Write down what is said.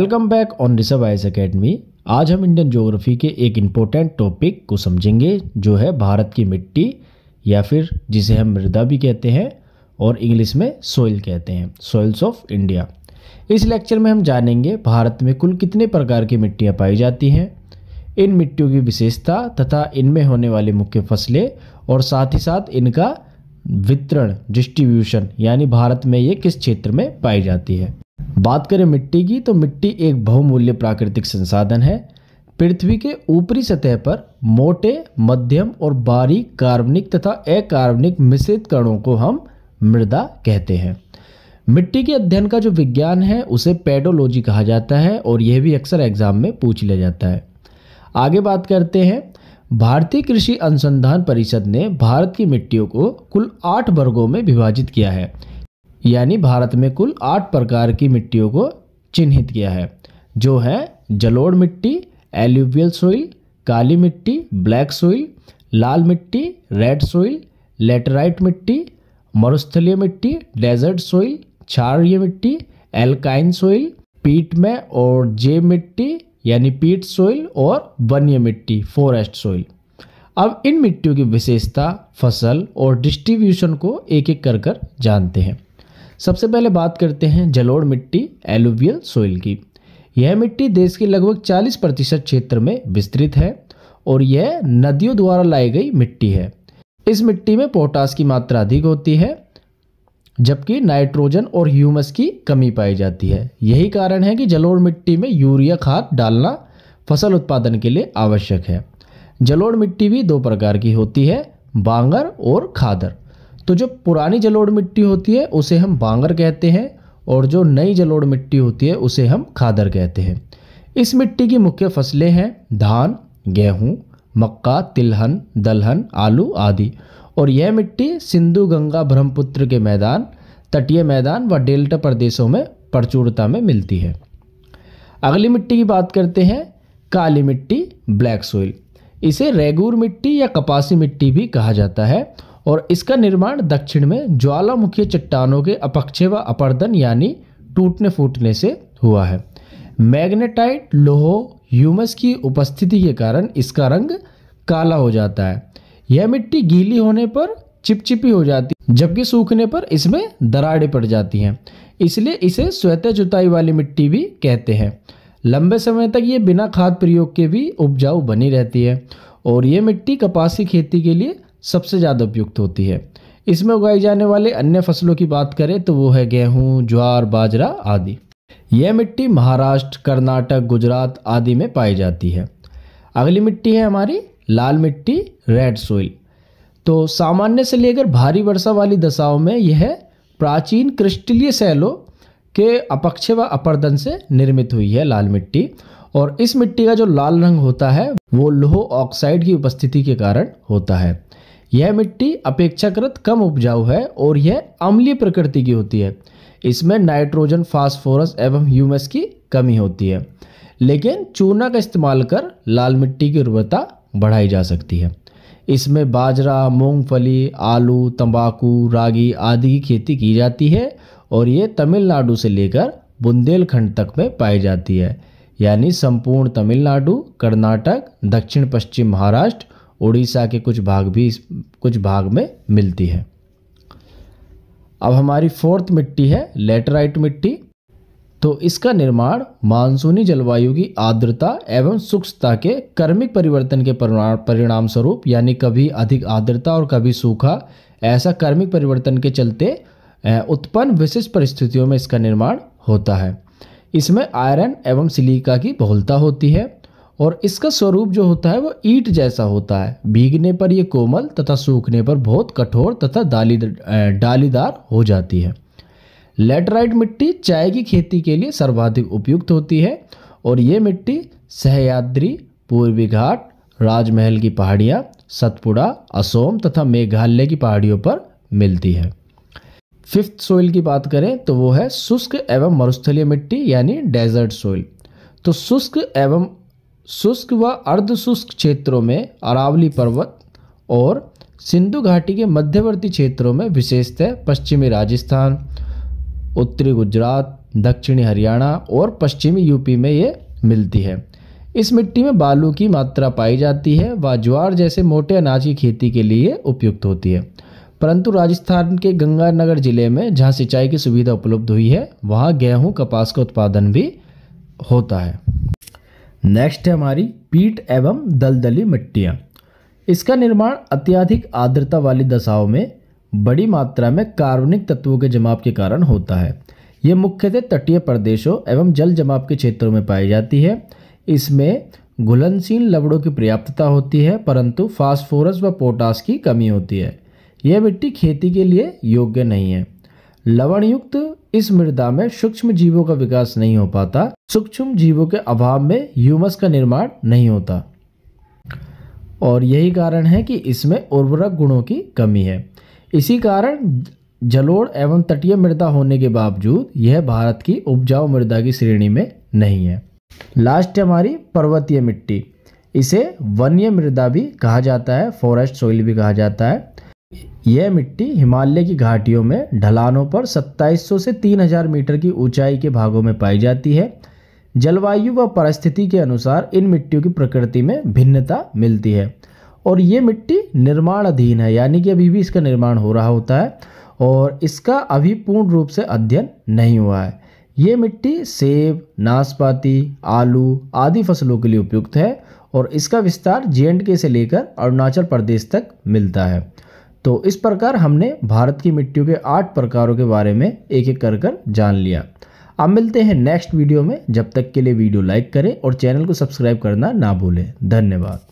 welcome back on reserve ice academy आज हम Indian geography के एक इम्पोर्टेंट टॉपिक को समझेंगे जो है भारत की मिट्टी या फिर जिसे हम मृदा भी कहते हैं और इंग्लिश में सोइल कहते हैं सोइल्स ऑफ इंडिया इस लेक्चर में हम जानेंगे भारत में कुल कितने प्रकार की मिट्टियाँ पाई जाती हैं इन मिट्टियों की विशेषता तथा इनमें होने वाली मुख्य फसलें और साथ ही साथ इनका वितरण डिस्ट्रीब्यूशन यानी भारत में ये किस क्षेत्र में पाई जाती है बात करें मिट्टी की तो मिट्टी एक बहुमूल्य प्राकृतिक संसाधन है पृथ्वी के ऊपरी सतह पर मोटे मध्यम और बारीक कार्बनिक तथा अकार्बनिक मिश्रित कणों को हम मृदा कहते हैं मिट्टी के अध्ययन का जो विज्ञान है उसे पेडोलॉजी कहा जाता है और यह भी अक्सर एग्जाम में पूछ लिया जाता है आगे बात करते हैं भारतीय कृषि अनुसंधान परिषद ने भारत की मिट्टियों को कुल आठ वर्गों में विभाजित किया है यानी भारत में कुल आठ प्रकार की मिट्टियों को चिन्हित किया है जो है जलोड़ मिट्टी एल्यूवियल सोइल काली मिट्टी ब्लैक सोइल लाल मिट्टी रेड सोइल लेटराइट मिट्टी मरुस्थलीय मिट्टी डेजर्ट सोइल क्षारीय मिट्टी एल्काइन सोइल पीट में और जे मिट्टी यानी पीट सोइल और वन्य मिट्टी फॉरेस्ट सोइल अब इन मिट्टियों की विशेषता फसल और डिस्ट्रीब्यूशन को एक एक कर कर जानते हैं सबसे पहले बात करते हैं जलोड़ मिट्टी एलुवियल सोइल की यह मिट्टी देश के लगभग 40 प्रतिशत क्षेत्र में विस्तृत है और यह नदियों द्वारा लाई गई मिट्टी है इस मिट्टी में पोटास की मात्रा अधिक होती है जबकि नाइट्रोजन और ह्यूमस की कमी पाई जाती है यही कारण है कि जलोड़ मिट्टी में यूरिया खाद डालना फसल उत्पादन के लिए आवश्यक है जलोड़ मिट्टी भी दो प्रकार की होती है बांगर और खादर तो जो पुरानी जलोढ़ मिट्टी होती है उसे हम बांगर कहते हैं और जो नई जलोढ़ मिट्टी होती है उसे हम खादर कहते हैं इस मिट्टी की मुख्य फसलें हैं धान गेहूँ मक्का तिलहन दलहन आलू आदि और यह मिट्टी सिंधु गंगा ब्रह्मपुत्र के मैदान तटीय मैदान व डेल्टा प्रदेशों में प्रचुरता में मिलती है अगली मिट्टी की बात करते हैं काली मिट्टी ब्लैक सोइल इसे रेगूर मिट्टी या कपासी मिट्टी भी कहा जाता है और इसका निर्माण दक्षिण में ज्वालामुखी चट्टानों के अपक्षे व अपर्दन यानी टूटने फूटने से हुआ है मैग्नेटाइट लोहो ह्यूमस की उपस्थिति के कारण इसका रंग काला हो जाता है यह मिट्टी गीली होने पर चिपचिपी हो जाती जबकि सूखने पर इसमें दराड़े पड़ जाती हैं इसलिए इसे स्वेत जुताई वाली मिट्टी भी कहते हैं लंबे समय तक ये बिना खाद प्रयोग के भी उपजाऊ बनी रहती है और ये मिट्टी कपास की खेती के लिए सबसे ज़्यादा उपयुक्त होती है इसमें उगाई जाने वाले अन्य फसलों की बात करें तो वो है गेहूँ ज्वार बाजरा आदि यह मिट्टी महाराष्ट्र कर्नाटक गुजरात आदि में पाई जाती है अगली मिट्टी है हमारी लाल मिट्टी रेड सोइल तो सामान्य से लेकर भारी वर्षा वाली दशाओं में यह प्राचीन क्रिस्टलीय सैलों के अपक्षे व अपर्दन से निर्मित हुई है लाल मिट्टी और इस मिट्टी का जो लाल रंग होता है वो लोह ऑक्साइड की उपस्थिति के कारण होता है यह मिट्टी अपेक्षाकृत कम उपजाऊ है और यह अम्लीय प्रकृति की होती है इसमें नाइट्रोजन फास्फोरस एवं ह्यूमस की कमी होती है लेकिन चूना का इस्तेमाल कर लाल मिट्टी की उर्वरता बढ़ाई जा सकती है इसमें बाजरा मूंगफली आलू तंबाकू रागी आदि की खेती की जाती है और ये तमिलनाडु से लेकर बुंदेलखंड तक में पाई जाती है यानी संपूर्ण तमिलनाडु कर्नाटक दक्षिण पश्चिम महाराष्ट्र उड़ीसा के कुछ भाग भी इस कुछ भाग में मिलती है अब हमारी फोर्थ मिट्टी है लेटराइट मिट्टी तो इसका निर्माण मानसूनी जलवायु की आर्द्रता एवं सूक्षता के कर्मिक परिवर्तन के परिणाम स्वरूप यानी कभी अधिक आर्द्रता और कभी सूखा ऐसा कर्मिक परिवर्तन के चलते उत्पन्न विशिष्ट परिस्थितियों में इसका निर्माण होता है इसमें आयरन एवं सिलिका की बहुलता होती है और इसका स्वरूप जो होता है वो ईट जैसा होता है भीगने पर यह कोमल तथा सूखने पर बहुत कठोर तथा डाली डालीदार हो जाती है लेटराइट मिट्टी चाय की खेती के लिए सर्वाधिक उपयुक्त होती है और ये मिट्टी सहयाद्री पूर्वी घाट राजमहल की पहाड़ियाँ सतपुड़ा असोम तथा मेघालय की पहाड़ियों पर मिलती है फिफ्थ सोइल की बात करें तो वो है शुष्क एवं मरुस्थलीय मिट्टी यानी डेजर्ट सोइल तो शुष्क एवं शुष्क व अर्ध शुष्क क्षेत्रों में अरावली पर्वत और सिंधु घाटी के मध्यवर्ती क्षेत्रों में विशेषतः पश्चिमी राजस्थान उत्तरी गुजरात दक्षिणी हरियाणा और पश्चिमी यूपी में ये मिलती है इस मिट्टी में बालू की मात्रा पाई जाती है व ज्वार जैसे मोटे अनाज की खेती के लिए उपयुक्त होती है परंतु राजस्थान के गंगानगर जिले में जहाँ सिंचाई की सुविधा उपलब्ध हुई है वहाँ गेहूँ कपास का उत्पादन भी होता है नेक्स्ट है हमारी पीट एवं दलदली मिट्टियाँ इसका निर्माण अत्यधिक आर्द्रता वाली दशाओं में बड़ी मात्रा में कार्बनिक तत्वों के जमाव के कारण होता है ये मुख्यतः तटीय प्रदेशों एवं जल जमाव के क्षेत्रों में पाई जाती है इसमें घुलनशील लवड़ों की पर्याप्तता होती है परंतु फास्फोरस व पोटास की कमी होती है यह मिट्टी खेती के लिए योग्य नहीं है लवणयुक्त इस मृदा में सूक्ष्म जीवों का विकास नहीं हो पाता सूक्ष्म जीवों के अभाव में ह्यूमस का निर्माण नहीं होता और यही कारण है कि इसमें उर्वरक गुणों की कमी है इसी कारण जलोढ़ एवं तटीय मृदा होने के बावजूद यह भारत की उपजाऊ मृदा की श्रेणी में नहीं है लास्ट है हमारी पर्वतीय मिट्टी इसे वन्य मृदा भी कहा जाता है फॉरेस्ट सॉइल भी कहा जाता है यह मिट्टी हिमालय की घाटियों में ढलानों पर 2700 से 3000 मीटर की ऊंचाई के भागों में पाई जाती है जलवायु व परिस्थिति के अनुसार इन मिट्टियों की प्रकृति में भिन्नता मिलती है और ये मिट्टी निर्माणाधीन है यानी कि अभी भी इसका निर्माण हो रहा होता है और इसका अभी पूर्ण रूप से अध्ययन नहीं हुआ है ये मिट्टी सेब नाशपाती आलू आदि फसलों के लिए उपयुक्त है और इसका विस्तार जे के से लेकर अरुणाचल प्रदेश तक मिलता है तो इस प्रकार हमने भारत की मिट्टियों के आठ प्रकारों के बारे में एक एक कर कर जान लिया अब मिलते हैं नेक्स्ट वीडियो में जब तक के लिए वीडियो लाइक करें और चैनल को सब्सक्राइब करना ना भूलें धन्यवाद